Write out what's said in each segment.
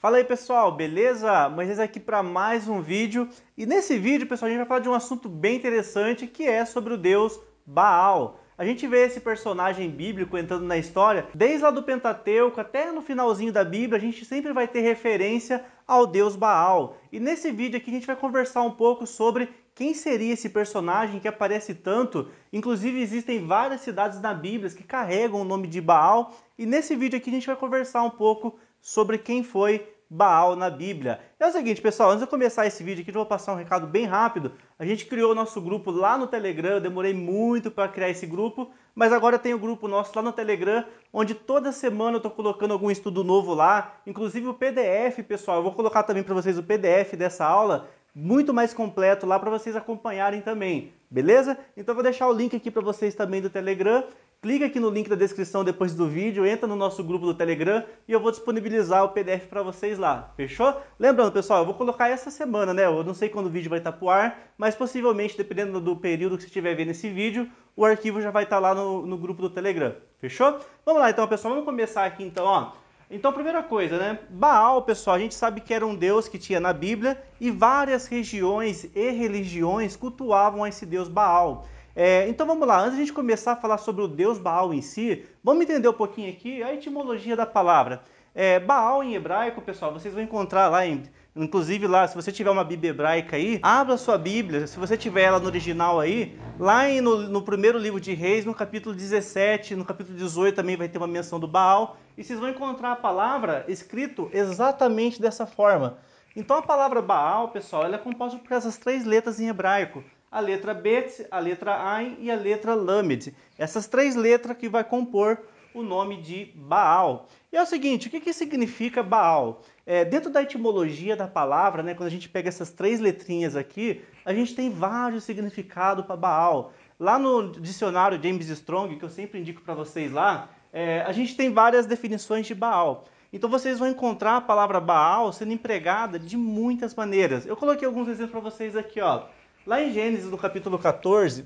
Fala aí pessoal, beleza? Moisés aqui para mais um vídeo e nesse vídeo, pessoal, a gente vai falar de um assunto bem interessante que é sobre o deus Baal. A gente vê esse personagem bíblico entrando na história, desde lá do Pentateuco até no finalzinho da Bíblia, a gente sempre vai ter referência ao deus Baal. E nesse vídeo aqui a gente vai conversar um pouco sobre quem seria esse personagem que aparece tanto? Inclusive, existem várias cidades na Bíblia que carregam o nome de Baal, e nesse vídeo aqui a gente vai conversar um pouco sobre quem foi Baal na Bíblia. É o seguinte, pessoal, antes de eu começar esse vídeo aqui, eu vou passar um recado bem rápido. A gente criou o nosso grupo lá no Telegram, eu demorei muito para criar esse grupo, mas agora tem o um grupo nosso lá no Telegram, onde toda semana eu estou colocando algum estudo novo lá, inclusive o PDF, pessoal. Eu vou colocar também para vocês o PDF dessa aula, muito mais completo lá para vocês acompanharem também, beleza? Então eu vou deixar o link aqui para vocês também do Telegram. Clica aqui no link da descrição depois do vídeo, entra no nosso grupo do Telegram e eu vou disponibilizar o PDF para vocês lá, fechou? Lembrando, pessoal, eu vou colocar essa semana, né? Eu não sei quando o vídeo vai estar tá o ar, mas possivelmente, dependendo do período que você estiver vendo esse vídeo, o arquivo já vai estar tá lá no, no grupo do Telegram, fechou? Vamos lá então, pessoal, vamos começar aqui então, ó. Então, primeira coisa, né? Baal, pessoal, a gente sabe que era um deus que tinha na Bíblia e várias regiões e religiões cultuavam esse deus Baal. É, então vamos lá, antes de a gente começar a falar sobre o deus Baal em si, vamos entender um pouquinho aqui a etimologia da palavra. É, Baal em hebraico, pessoal, vocês vão encontrar lá em Inclusive lá, se você tiver uma Bíblia hebraica aí, abra sua Bíblia, se você tiver ela no original aí, lá no, no, primeiro livro de Reis, no capítulo 17, no capítulo 18 também vai ter uma menção do Baal, e vocês vão encontrar a palavra escrito exatamente dessa forma. Então a palavra Baal, pessoal, ela é composta por essas três letras em hebraico a letra Bet, a letra Ain e a letra Lamed. Essas três letras que vai compor o nome de Baal. E é o seguinte, o que, que significa Baal? É, dentro da etimologia da palavra, né, quando a gente pega essas três letrinhas aqui, a gente tem vários significados para Baal. Lá no dicionário James Strong, que eu sempre indico para vocês lá, é, a gente tem várias definições de Baal. Então vocês vão encontrar a palavra Baal sendo empregada de muitas maneiras. Eu coloquei alguns exemplos para vocês aqui, ó. Lá em Gênesis, no capítulo 14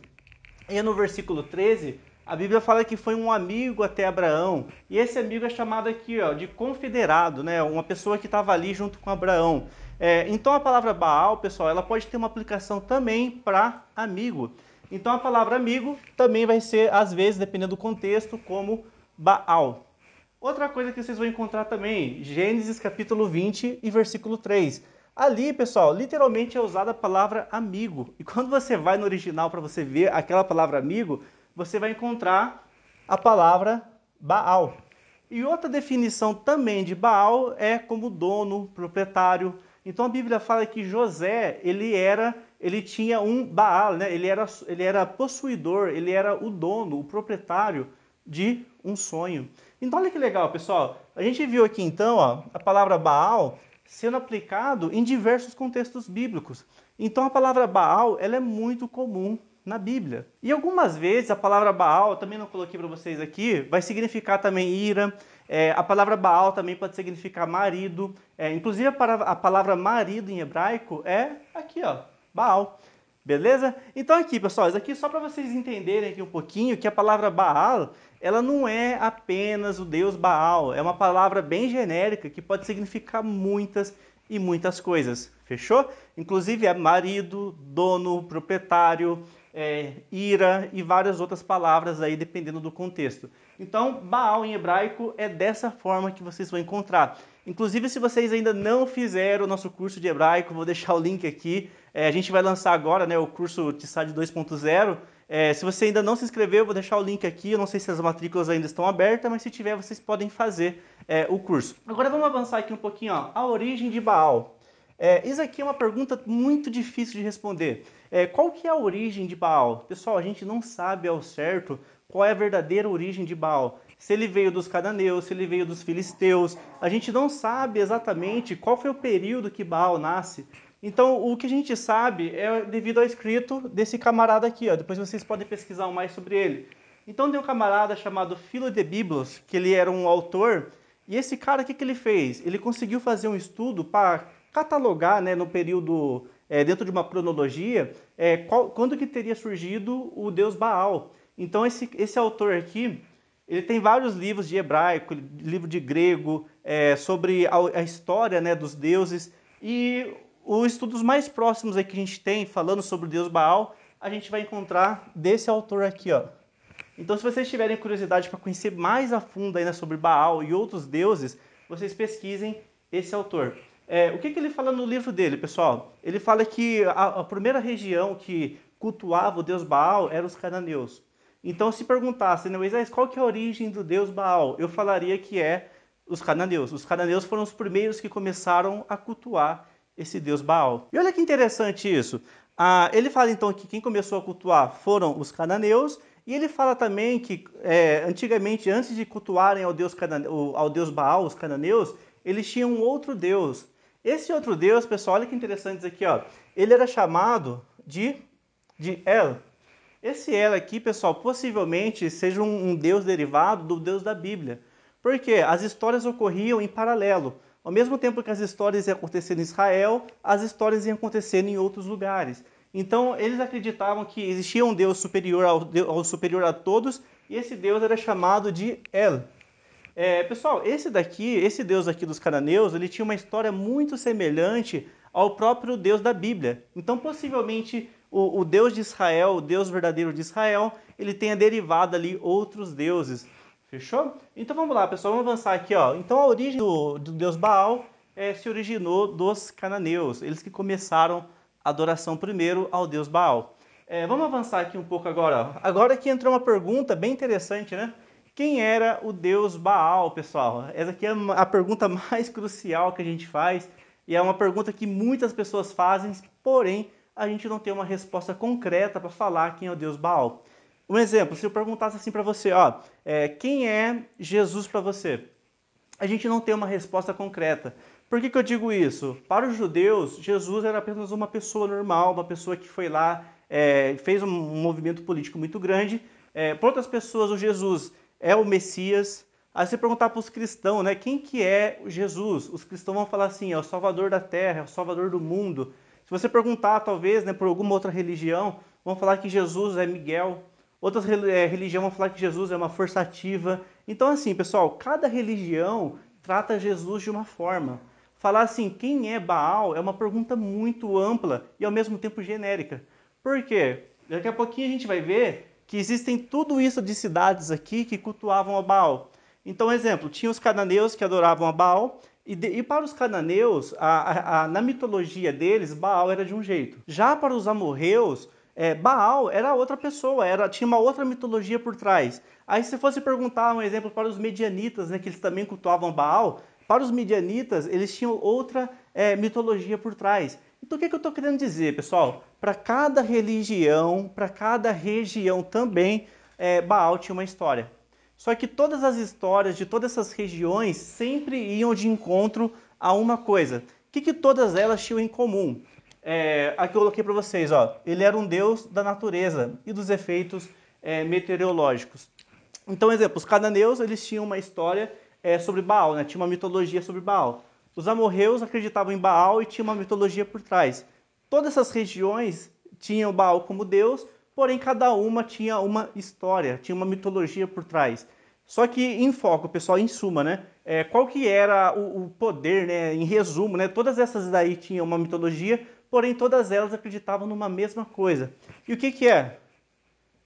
e no versículo 13, a Bíblia fala que foi um amigo até Abraão, e esse amigo é chamado aqui ó, de confederado, né? uma pessoa que estava ali junto com Abraão. É, então a palavra Baal, pessoal, ela pode ter uma aplicação também para amigo. Então a palavra amigo também vai ser, às vezes, dependendo do contexto, como Baal. Outra coisa que vocês vão encontrar também, Gênesis capítulo 20 e versículo 3. Ali, pessoal, literalmente é usada a palavra amigo. E quando você vai no original para você ver aquela palavra amigo, você vai encontrar a palavra Baal. E outra definição também de Baal é como dono, proprietário. Então a Bíblia fala que José, ele era, ele tinha um Baal, né? Ele era, ele era possuidor, ele era o dono, o proprietário de um sonho. Então olha que legal, pessoal. A gente viu aqui então, ó, a palavra Baal sendo aplicado em diversos contextos bíblicos. Então a palavra Baal ela é muito comum na Bíblia. E algumas vezes a palavra Baal, também não coloquei para vocês aqui, vai significar também ira. É, a palavra Baal também pode significar marido. É, inclusive a palavra marido em hebraico é aqui, ó, Baal. Beleza? Então aqui, pessoal, isso aqui é só para vocês entenderem aqui um pouquinho que a palavra Baal, ela não é apenas o deus Baal, é uma palavra bem genérica que pode significar muitas e muitas coisas, fechou? Inclusive é marido, dono, proprietário, é, ira e várias outras palavras aí dependendo do contexto. Então, Baal em hebraico é dessa forma que vocês vão encontrar. Inclusive, se vocês ainda não fizeram o nosso curso de hebraico, vou deixar o link aqui. É, a gente vai lançar agora né, o curso Tissad 2.0 é, se você ainda não se inscreveu, eu vou deixar o link aqui. Eu não sei se as matrículas ainda estão abertas, mas se tiver, vocês podem fazer é, o curso. Agora vamos avançar aqui um pouquinho. Ó, a origem de Baal. É, isso aqui é uma pergunta muito difícil de responder. É, qual que é a origem de Baal? Pessoal, a gente não sabe ao certo qual é a verdadeira origem de Baal. Se ele veio dos cananeus, se ele veio dos filisteus. A gente não sabe exatamente qual foi o período que Baal nasce. Então, o que a gente sabe é devido ao escrito desse camarada aqui. Ó. Depois vocês podem pesquisar mais sobre ele. Então, tem um camarada chamado Philo de Biblos, que ele era um autor. E esse cara, o que, que ele fez? Ele conseguiu fazer um estudo para catalogar, né, no período, é, dentro de uma cronologia, é, qual, quando que teria surgido o deus Baal. Então, esse, esse autor aqui, ele tem vários livros de hebraico, livro de grego, é, sobre a, a história né, dos deuses. E os estudos mais próximos aí que a gente tem falando sobre o deus Baal, a gente vai encontrar desse autor aqui, ó. Então, se vocês tiverem curiosidade para conhecer mais a fundo ainda né, sobre Baal e outros deuses, vocês pesquisem esse autor. É, o que, que, ele fala no livro dele, pessoal? Ele fala que a, a, primeira região que cultuava o deus Baal era os cananeus. Então, se perguntassem, né, Moisés, qual que é a origem do deus Baal? Eu falaria que é os cananeus. Os cananeus foram os primeiros que começaram a cultuar esse deus Baal. E olha que interessante isso. Ah, ele fala então que quem começou a cultuar foram os cananeus, e ele fala também que é, antigamente, antes de cultuarem ao deus, canane... ao deus Baal, os cananeus, eles tinham um outro deus. Esse outro deus, pessoal, olha que interessante isso aqui, ó. ele era chamado de, de El. Esse El aqui, pessoal, possivelmente seja um, um deus derivado do deus da Bíblia, porque as histórias ocorriam em paralelo. Ao mesmo tempo que as histórias iam acontecendo em Israel, as histórias iam acontecendo em outros lugares. Então, eles acreditavam que existia um Deus superior ao, ao superior a todos, e esse Deus era chamado de El. É, pessoal, esse daqui, esse Deus aqui dos cananeus, ele tinha uma história muito semelhante ao próprio Deus da Bíblia. Então, possivelmente, o, o Deus de Israel, o Deus verdadeiro de Israel, ele tenha derivado ali outros deuses. Fechou? Então vamos lá, pessoal, vamos avançar aqui, ó. Então a origem do, do deus Baal é, se originou dos cananeus, eles que começaram a adoração primeiro ao deus Baal. É, vamos avançar aqui um pouco agora. Ó. Agora aqui entrou uma pergunta bem interessante, né? Quem era o deus Baal, pessoal? Essa aqui é a pergunta mais crucial que a gente faz e é uma pergunta que muitas pessoas fazem, porém a gente não tem uma resposta concreta para falar quem é o deus Baal. Um exemplo, se eu perguntasse assim para você, ó, é, quem é Jesus para você? A gente não tem uma resposta concreta. Por que, que eu digo isso? Para os judeus, Jesus era apenas uma pessoa normal, uma pessoa que foi lá, é, fez um movimento político muito grande. É, para outras pessoas, o Jesus é o Messias. Aí você perguntar para os cristãos, né, quem que é Jesus? Os cristãos vão falar assim, é o Salvador da Terra, é o Salvador do mundo. Se você perguntar, talvez, né, por alguma outra religião, vão falar que Jesus é Miguel, Outras é, religiões vão falar que Jesus é uma força ativa. Então, assim, pessoal, cada religião trata Jesus de uma forma. Falar assim, quem é Baal, é uma pergunta muito ampla e ao mesmo tempo genérica. Por quê? Daqui a pouquinho a gente vai ver que existem tudo isso de cidades aqui que cultuavam a Baal. Então, exemplo, tinha os cananeus que adoravam a Baal, e, de, e para os cananeus, a, a, a, na mitologia deles, Baal era de um jeito. Já para os amorreus, é, Baal era outra pessoa, era tinha uma outra mitologia por trás. Aí se fosse perguntar um exemplo para os medianitas, né, que eles também cultuavam Baal, para os medianitas eles tinham outra é, mitologia por trás. Então o que, é que eu estou querendo dizer, pessoal? Para cada religião, para cada região também, é, Baal tinha uma história. Só que todas as histórias de todas essas regiões sempre iam de encontro a uma coisa. O que, que todas elas tinham em comum? É, aqui eu coloquei para vocês, ó, ele era um deus da natureza e dos efeitos é, meteorológicos. Então, exemplo, os cananeus eles tinham uma história é, sobre Baal, né? tinha uma mitologia sobre Baal. Os amorreus acreditavam em Baal e tinha uma mitologia por trás. Todas essas regiões tinham Baal como deus, porém cada uma tinha uma história, tinha uma mitologia por trás. Só que em foco, pessoal, em suma, né? É, qual que era o, o, poder, né? Em resumo, né? Todas essas daí tinham uma mitologia, porém todas elas acreditavam numa mesma coisa. E o que, que é?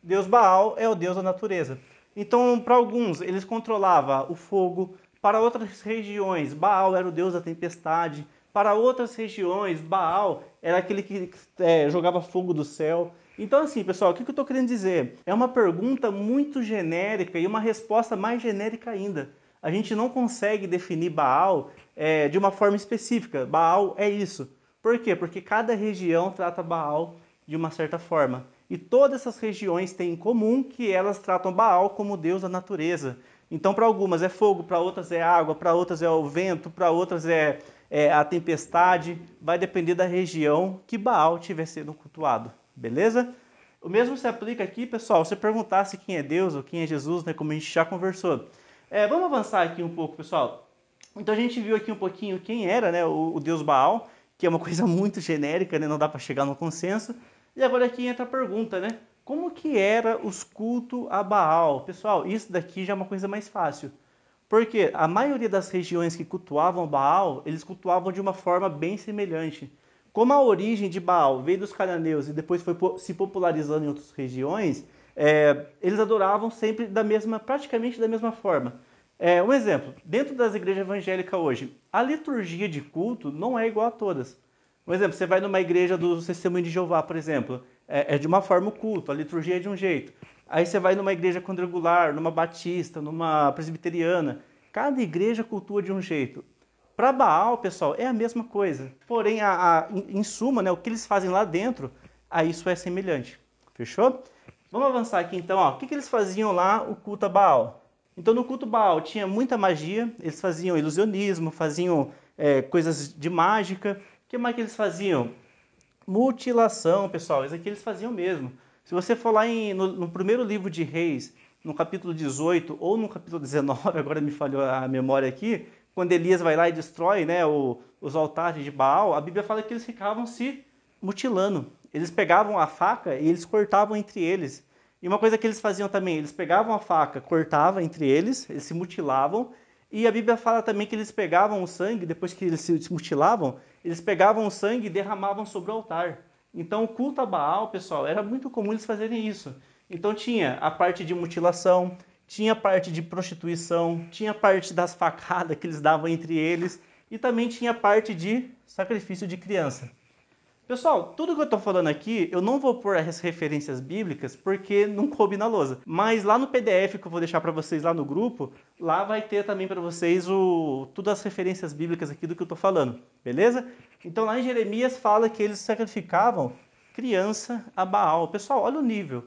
Deus Baal é o deus da natureza. Então, para alguns, eles controlavam o fogo, para outras regiões, Baal era o deus da tempestade, para outras regiões, Baal era aquele que é, jogava fogo do céu. Então, assim, pessoal, o que eu estou querendo dizer? É uma pergunta muito genérica e uma resposta mais genérica ainda. A gente não consegue definir Baal é, de uma forma específica. Baal é isso. Por quê? Porque cada região trata Baal de uma certa forma. E todas essas regiões têm em comum que elas tratam Baal como deus da natureza. Então, para algumas é fogo, para outras é água, para outras é o vento, para outras é, é, a tempestade. Vai depender da região que Baal estiver sendo cultuado, beleza? O mesmo se aplica aqui, pessoal. Se perguntasse quem é Deus ou quem é Jesus, né, como a gente já conversou. É, vamos avançar aqui um pouco, pessoal. Então, a gente viu aqui um pouquinho quem era né, o, o deus Baal que é uma coisa muito genérica, né? não dá para chegar no consenso. E agora aqui entra a pergunta, né? Como que era os cultos a Baal? Pessoal, isso daqui já é uma coisa mais fácil. Porque a maioria das regiões que cultuavam Baal, eles cultuavam de uma forma bem semelhante. Como a origem de Baal veio dos cananeus e depois foi se popularizando em outras regiões, é, eles adoravam sempre da mesma, praticamente da mesma forma. É, um exemplo, dentro das igrejas evangélicas hoje, a liturgia de culto não é igual a todas. Um exemplo, você vai numa igreja do Testemunho de Jeová, por exemplo, é, é de uma forma o culto, a liturgia é de um jeito. Aí você vai numa igreja quadrangular, numa batista, numa presbiteriana. Cada igreja cultua de um jeito. Para Baal, pessoal, é a mesma coisa. Porém, a, a, em suma, né, o que eles fazem lá dentro, a isso é semelhante. Fechou? Vamos avançar aqui então. Ó. O que, que eles faziam lá, o culto a Baal? Então no culto Baal tinha muita magia, eles faziam ilusionismo, faziam é, coisas de mágica. O que mais que eles faziam? Mutilação, pessoal, isso aqui eles faziam mesmo. Se você for lá em, no, no primeiro livro de Reis, no capítulo 18 ou no capítulo 19, agora me falhou a memória aqui, quando Elias vai lá e destrói né, o, os altares de Baal, a Bíblia fala que eles ficavam se mutilando. Eles pegavam a faca e eles cortavam entre eles. E uma coisa que eles faziam também, eles pegavam a faca, cortavam entre eles, eles se mutilavam. E a Bíblia fala também que eles pegavam o sangue, depois que eles se mutilavam, eles pegavam o sangue e derramavam sobre o altar. Então, o culto a Baal, pessoal, era muito comum eles fazerem isso. Então, tinha a parte de mutilação, tinha a parte de prostituição, tinha a parte das facadas que eles davam entre eles e também tinha a parte de sacrifício de criança. Pessoal, tudo que eu estou falando aqui, eu não vou pôr as referências bíblicas porque não coube na lousa. Mas lá no PDF que eu vou deixar para vocês lá no grupo, lá vai ter também para vocês o todas as referências bíblicas aqui do que eu estou falando, beleza? Então lá em Jeremias fala que eles sacrificavam criança a Baal. Pessoal, olha o nível.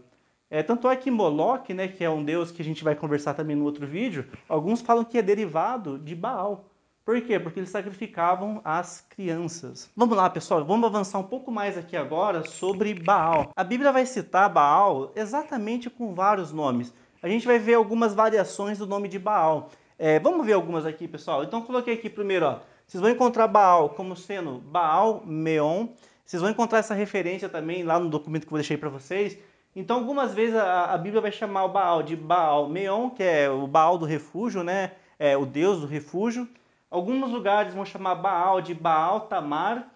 É, tanto é que Moloque, né, que é um deus que a gente vai conversar também no outro vídeo, alguns falam que é derivado de Baal. Por quê? Porque eles sacrificavam as crianças. Vamos lá, pessoal, vamos avançar um pouco mais aqui agora sobre Baal. A Bíblia vai citar Baal exatamente com vários nomes. A gente vai ver algumas variações do nome de Baal. É, vamos ver algumas aqui, pessoal. Então, coloquei aqui primeiro, ó. Vocês vão encontrar Baal como sendo Baal Meon. Vocês vão encontrar essa referência também lá no documento que eu deixei para vocês. Então, algumas vezes a, a, Bíblia vai chamar o Baal de Baal Meon, que é o Baal do refúgio, né? É o Deus do refúgio. Alguns lugares vão chamar Baal de Baal Tamar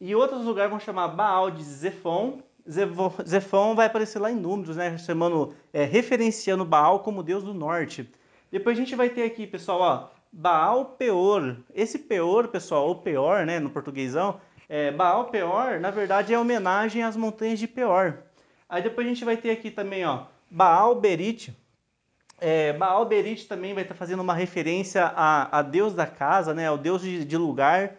e outros lugares vão chamar Baal de Zefon. Zefon vai aparecer lá em Números, né? Chamando, é, referenciando Baal como Deus do Norte. Depois a gente vai ter aqui, pessoal, ó, Baal Peor. Esse Peor, pessoal, ou Peor, né, no portuguesão, é, Baal Peor, na verdade, é homenagem às montanhas de Peor. Aí depois a gente vai ter aqui também, ó, Baal Berit é, Baal também vai estar tá fazendo uma referência a, a Deus da casa, né, ao Deus de, de, lugar.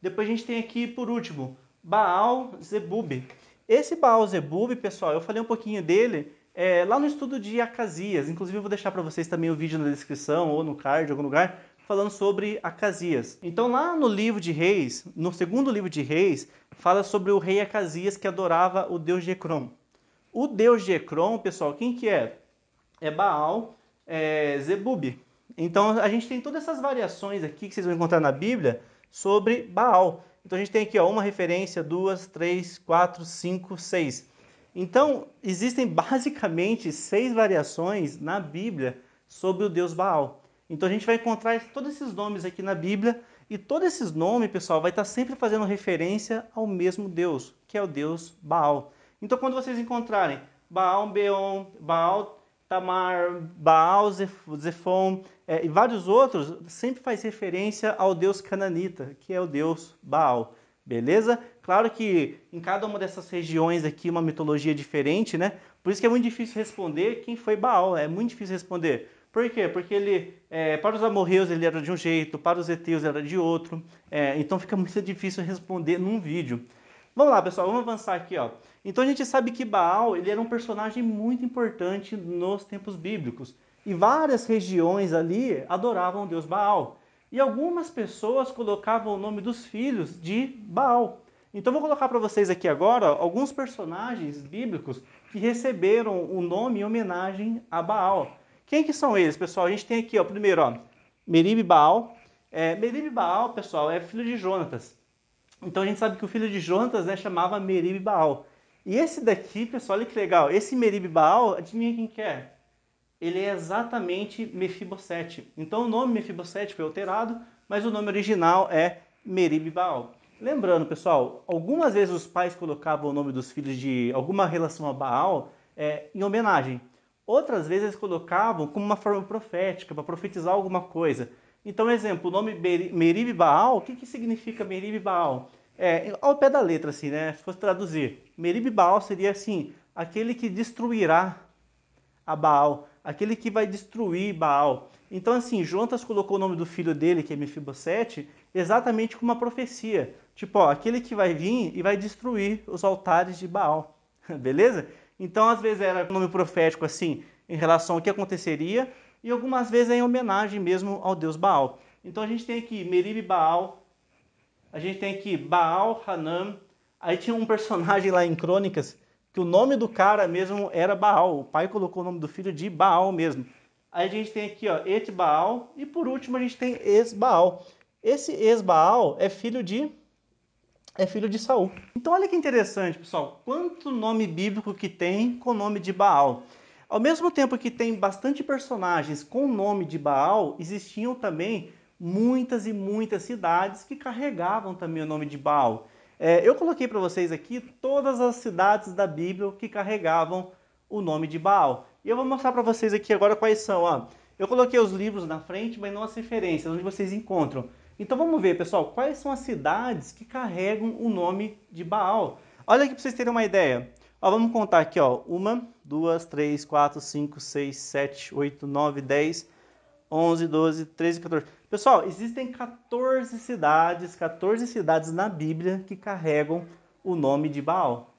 Depois a gente tem aqui, por último, Baal Zebub. Esse Baal Zebub, pessoal, eu falei um pouquinho dele é, lá no estudo de Acasias. Inclusive eu vou deixar para vocês também o vídeo na descrição ou no card, algum lugar, falando sobre Acasias. Então lá no livro de Reis, no segundo livro de Reis, fala sobre o rei Acasias que adorava o deus de Ecrom. O deus de Ecrom, pessoal, quem que é? É Baal é, Zebub. Então a gente tem todas essas variações aqui que vocês vão encontrar na Bíblia sobre Baal. Então a gente tem aqui ó, uma referência, duas, três, quatro, cinco, seis. Então existem basicamente seis variações na Bíblia sobre o deus Baal. Então a gente vai encontrar todos esses nomes aqui na Bíblia e todos esses nomes, pessoal, vai estar sempre fazendo referência ao mesmo deus, que é o deus Baal. Então quando vocês encontrarem Baal Beon, Baal Tamar, Baal, Zefon é, e vários outros, sempre faz referência ao deus cananita, que é o deus Baal. Beleza? Claro que em cada uma dessas regiões aqui uma mitologia diferente, né? Por isso que é muito difícil responder quem foi Baal, é muito difícil responder. Por quê? Porque ele, é, para os amorreus ele era de um jeito, para os heteus era de outro, é, então fica muito difícil responder num vídeo. Vamos lá, pessoal, vamos avançar aqui, ó. Então a gente sabe que Baal, ele era um personagem muito importante nos tempos bíblicos. E várias regiões ali adoravam o deus Baal. E algumas pessoas colocavam o nome dos filhos de Baal. Então vou colocar para vocês aqui agora alguns personagens bíblicos que receberam o nome em homenagem a Baal. Quem que são eles, pessoal? A gente tem aqui, ó, primeiro, ó, Merib Baal. É, Merib Baal, pessoal, é filho de Jonatas. Então a gente sabe que o filho de Jonatas né, chamava Merib Baal. E esse daqui, pessoal, olha que legal. Esse Merib Baal, adivinha quem que é? Ele é exatamente Mefibosete. Então o nome Mefibosete foi alterado, mas o nome original é Merib Baal. Lembrando, pessoal, algumas vezes os pais colocavam o nome dos filhos de alguma relação a Baal é, em homenagem. Outras vezes colocavam como uma forma profética, para profetizar alguma coisa. Então, exemplo, o nome Merib Baal, o que, que significa Merib Baal? É, ao pé da letra, assim, né? Se fosse traduzir, Merib Baal seria assim, aquele que destruirá a Baal, aquele que vai destruir Baal. Então, assim, Jontas colocou o nome do filho dele, que é Mefibosete, exatamente com uma profecia. Tipo, ó, aquele que vai vir e vai destruir os altares de Baal. Beleza? Então, às vezes era um nome profético, assim, em relação ao que aconteceria, e algumas vezes é em homenagem mesmo ao deus Baal. Então a gente tem aqui Merib Baal, a gente tem aqui Baal Hanan, aí tinha um personagem lá em Crônicas que o nome do cara mesmo era Baal, o pai colocou o nome do filho de Baal mesmo. Aí a gente tem aqui, ó, Et Baal, e por último a gente tem Es Baal. Esse Baal é filho de é filho de Saul. Então olha que interessante, pessoal, quanto nome bíblico que tem com o nome de Baal. Ao mesmo tempo que tem bastante personagens com o nome de Baal, existiam também muitas e muitas cidades que carregavam também o nome de Baal. É, eu coloquei para vocês aqui todas as cidades da Bíblia que carregavam o nome de Baal. E eu vou mostrar para vocês aqui agora quais são. Ó. Eu coloquei os livros na frente, mas não as referências, onde vocês encontram. Então vamos ver, pessoal, quais são as cidades que carregam o nome de Baal. Olha aqui para vocês terem uma ideia. Ó, vamos contar aqui, ó. uma duas três quatro cinco seis sete oito nove dez onze doze treze 14. Pessoal, existem 14 cidades, 14 cidades na Bíblia que carregam o nome de Baal.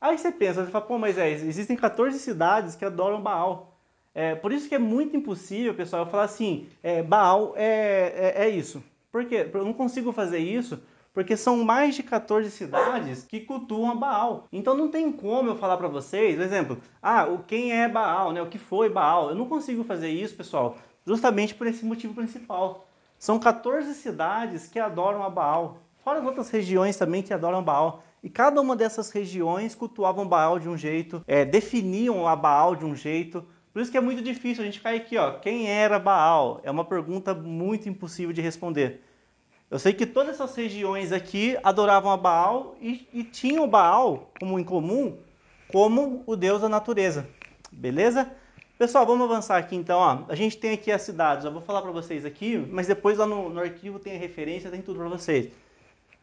Aí você pensa, você fala, pô, mas é, existem 14 cidades que adoram Baal. É, por isso que é muito impossível, pessoal, eu falar assim, é, Baal é, é, é isso. Por quê? Eu não consigo fazer isso porque são mais de 14 cidades que cultuam a Baal. Então não tem como eu falar para vocês, por exemplo, ah, o quem é Baal, né? O que foi Baal? Eu não consigo fazer isso, pessoal, justamente por esse motivo principal. São 14 cidades que adoram a Baal, fora as outras regiões também que adoram Baal. E cada uma dessas regiões cultuavam Baal de um jeito, é, definiam a Baal de um jeito. Por isso que é muito difícil a gente cair aqui, ó. Quem era Baal? É uma pergunta muito impossível de responder. Eu sei que todas essas regiões aqui adoravam a Baal e, e tinham Baal como em comum como o deus da natureza. Beleza? Pessoal, vamos avançar aqui então. Ó. A gente tem aqui as cidades. Eu vou falar para vocês aqui, mas depois lá no, no arquivo tem a referência, tem tudo para vocês.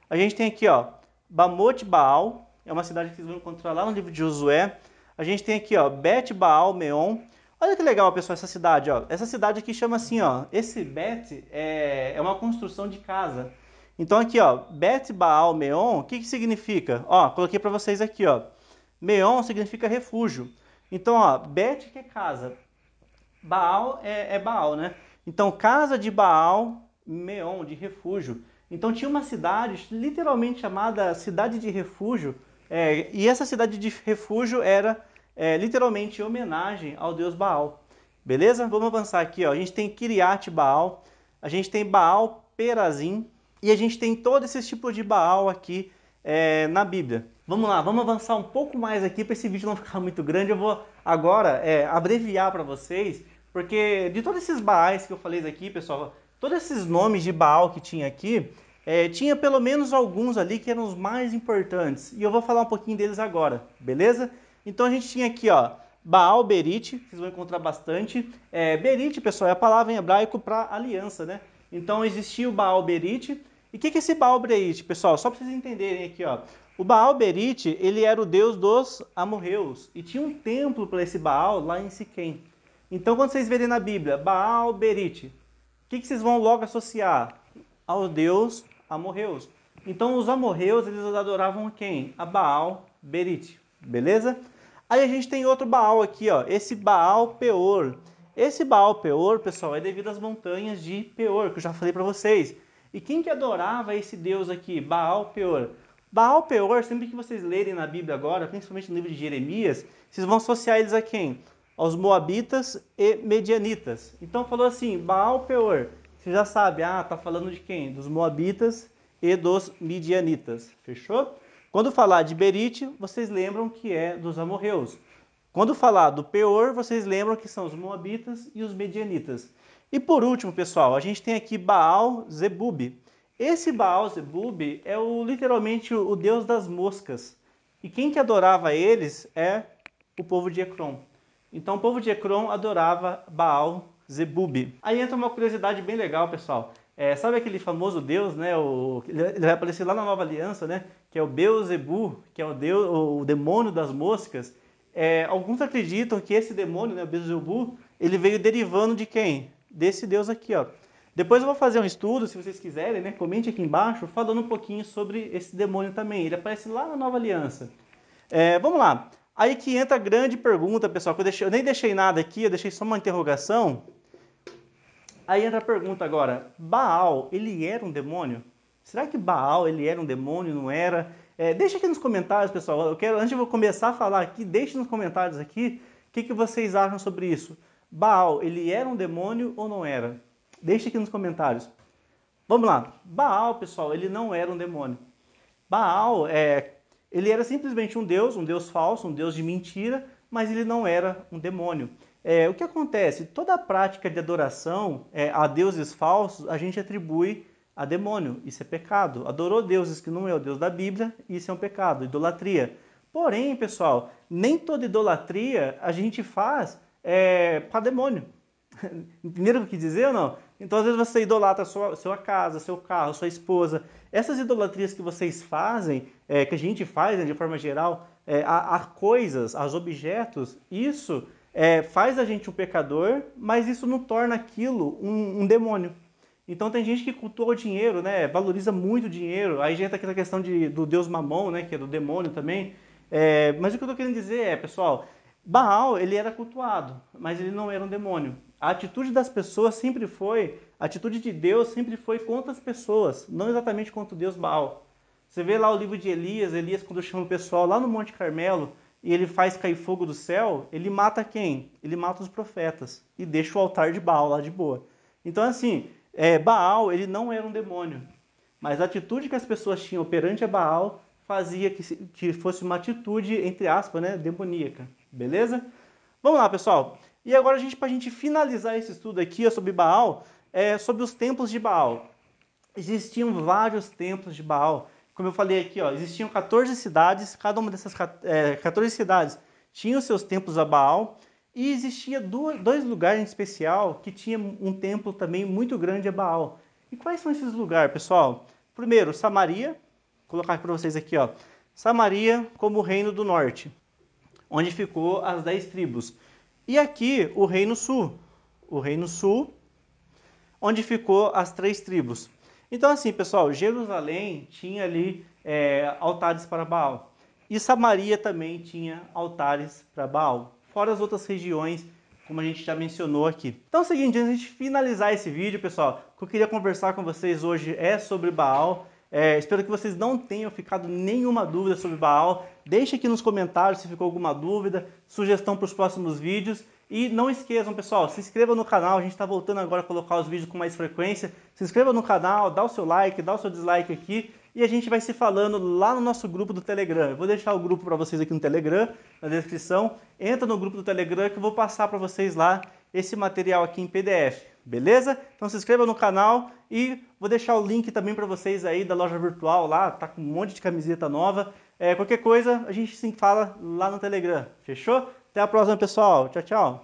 A gente tem aqui, ó, Bamot Baal, é uma cidade que vocês vão encontrar lá no livro de Josué. A gente tem aqui, ó, Bet Baal Meon. Olha que legal, pessoal, essa cidade, ó. Essa cidade aqui chama assim, ó. Esse Bet é, é uma construção de casa. Então aqui, ó, Bet Baal Meon, o que, que significa? Ó, coloquei para vocês aqui, ó. Meon significa refúgio. Então, ó, Bet que é casa. Baal é, é Baal, né? Então, casa de Baal, Meon, de refúgio. Então tinha uma cidade literalmente chamada Cidade de Refúgio, é, e essa cidade de refúgio era é, literalmente em homenagem ao deus Baal. Beleza? Vamos avançar aqui. Ó. A gente tem Kiriat Baal, a gente tem Baal Perazim e a gente tem todos esses tipos de Baal aqui é, na Bíblia. Vamos lá, vamos avançar um pouco mais aqui para esse vídeo não ficar muito grande. Eu vou agora é, abreviar para vocês, porque de todos esses Baais que eu falei aqui, pessoal, todos esses nomes de Baal que tinha aqui, é, tinha pelo menos alguns ali que eram os mais importantes. E eu vou falar um pouquinho deles agora, beleza? Então a gente tinha aqui, ó, Baal Berite, vocês vão encontrar bastante. É, berite, pessoal, é a palavra em hebraico para aliança, né? Então existia o Baal Berite. E o que, que é esse Baal Berite, pessoal? Só para vocês entenderem aqui, ó. O Baal Berite, ele era o deus dos amorreus. E tinha um templo para esse Baal lá em Siquém. Então quando vocês verem na Bíblia, Baal Berite, o que, que vocês vão logo associar? Ao deus amorreus. Então os amorreus, eles adoravam a quem? A Baal Berite, beleza? Aí a gente tem outro Baal aqui, ó, esse Baal Peor. Esse Baal Peor, pessoal, é devido às montanhas de Peor, que eu já falei para vocês. E quem que adorava esse deus aqui, Baal Peor? Baal Peor, sempre que vocês lerem na Bíblia agora, principalmente no livro de Jeremias, vocês vão associar eles a quem? Aos Moabitas e Medianitas. Então falou assim, Baal Peor. Você já sabe, ah, tá falando de quem? Dos Moabitas e dos Midianitas. Fechou? Quando falar de Berite, vocês lembram que é dos amorreus. Quando falar do Peor, vocês lembram que são os moabitas e os medianitas. E por último, pessoal, a gente tem aqui Baal Zebub. Esse Baal Zebub é o, literalmente o deus das moscas. E quem que adorava eles é o povo de Ecrom. Então o povo de Ecrom adorava Baal Zebub. Aí entra uma curiosidade bem legal, pessoal. É, sabe aquele famoso deus, né? O, ele vai aparecer lá na Nova Aliança, né? Que é o Beuzebu, que é o, deus, o demônio das moscas. É, alguns acreditam que esse demônio, né, o Beuzebu, ele veio derivando de quem? Desse deus aqui, ó. Depois eu vou fazer um estudo, se vocês quiserem, né? Comente aqui embaixo, falando um pouquinho sobre esse demônio também. Ele aparece lá na Nova Aliança. É, vamos lá. Aí que entra a grande pergunta, pessoal, que eu, deixei, eu nem deixei nada aqui, eu deixei só uma interrogação, aí entra a pergunta agora, Baal, ele era um demônio? Será que Baal, ele era um demônio, não era? É, deixa aqui nos comentários, pessoal. Eu quero, antes de eu começar a falar aqui, deixe nos comentários aqui o que, que vocês acham sobre isso. Baal, ele era um demônio ou não era? Deixa aqui nos comentários. Vamos lá. Baal, pessoal, ele não era um demônio. Baal, é, ele era simplesmente um deus, um deus falso, um deus de mentira, mas ele não era um demônio. É, o que acontece? Toda a prática de adoração é, a deuses falsos a gente atribui a demônio, isso é pecado. Adorou deuses que não é o Deus da Bíblia, isso é um pecado, idolatria. Porém, pessoal, nem toda idolatria a gente faz é, para demônio. Entenderam o que dizer ou não? Então, às vezes você idolatra sua, sua casa, seu carro, sua esposa. Essas idolatrias que vocês fazem, é, que a gente faz né, de forma geral, é, a, a coisas, aos objetos, isso é, faz a gente um pecador, mas isso não torna aquilo um, um, demônio. Então tem gente que cultua o dinheiro, né? Valoriza muito o dinheiro. Aí já entra aquela questão de, do deus Mamon, né? Que é do demônio também. É, mas o que eu estou querendo dizer é, pessoal, Baal ele era cultuado, mas ele não era um demônio. A atitude das pessoas sempre foi, a atitude de Deus sempre foi contra as pessoas, não exatamente contra o deus Baal. Você vê lá o livro de Elias, Elias quando chama o pessoal lá no Monte Carmelo, e ele faz cair fogo do céu, ele mata quem? Ele mata os profetas e deixa o altar de Baal lá de boa. Então, assim, é, Baal ele não era um demônio, mas a atitude que as pessoas tinham perante a Baal fazia que, que fosse uma atitude, entre aspas, né, demoníaca. Beleza? Vamos lá, pessoal. E agora, a gente, para a gente finalizar esse estudo aqui sobre Baal, é sobre os templos de Baal. Existiam vários templos de Baal como eu falei aqui, ó, existiam 14 cidades, cada uma dessas é, 14 cidades tinha os seus templos a Baal, e existia duas, dois lugares em especial que tinha um templo também muito grande a Baal. E quais são esses lugares, pessoal? Primeiro, Samaria, vou colocar para vocês aqui, ó. Samaria como o reino do norte, onde ficou as dez tribos. E aqui o reino sul, o reino sul, onde ficou as três tribos. Então, assim, pessoal, Jerusalém tinha ali é, altares para Baal. E Samaria também tinha altares para Baal, fora as outras regiões, como a gente já mencionou aqui. Então é o seguinte, antes de finalizar esse vídeo, pessoal, o que eu queria conversar com vocês hoje é sobre Baal. É, espero que vocês não tenham ficado nenhuma dúvida sobre Baal. Deixe aqui nos comentários se ficou alguma dúvida, sugestão para os próximos vídeos. E não esqueçam, pessoal, se inscreva no canal. A gente está voltando agora a colocar os vídeos com mais frequência. Se inscreva no canal, dá o seu like, dá o seu dislike aqui. E a gente vai se falando lá no nosso grupo do Telegram. Eu vou deixar o grupo para vocês aqui no Telegram, na descrição. Entra no grupo do Telegram que eu vou passar para vocês lá esse material aqui em PDF, beleza? Então se inscreva no canal e vou deixar o link também para vocês aí da loja virtual lá, tá com um monte de camiseta nova. É, qualquer coisa a gente se fala lá no Telegram, fechou? Até a próxima, pessoal. Tchau, tchau.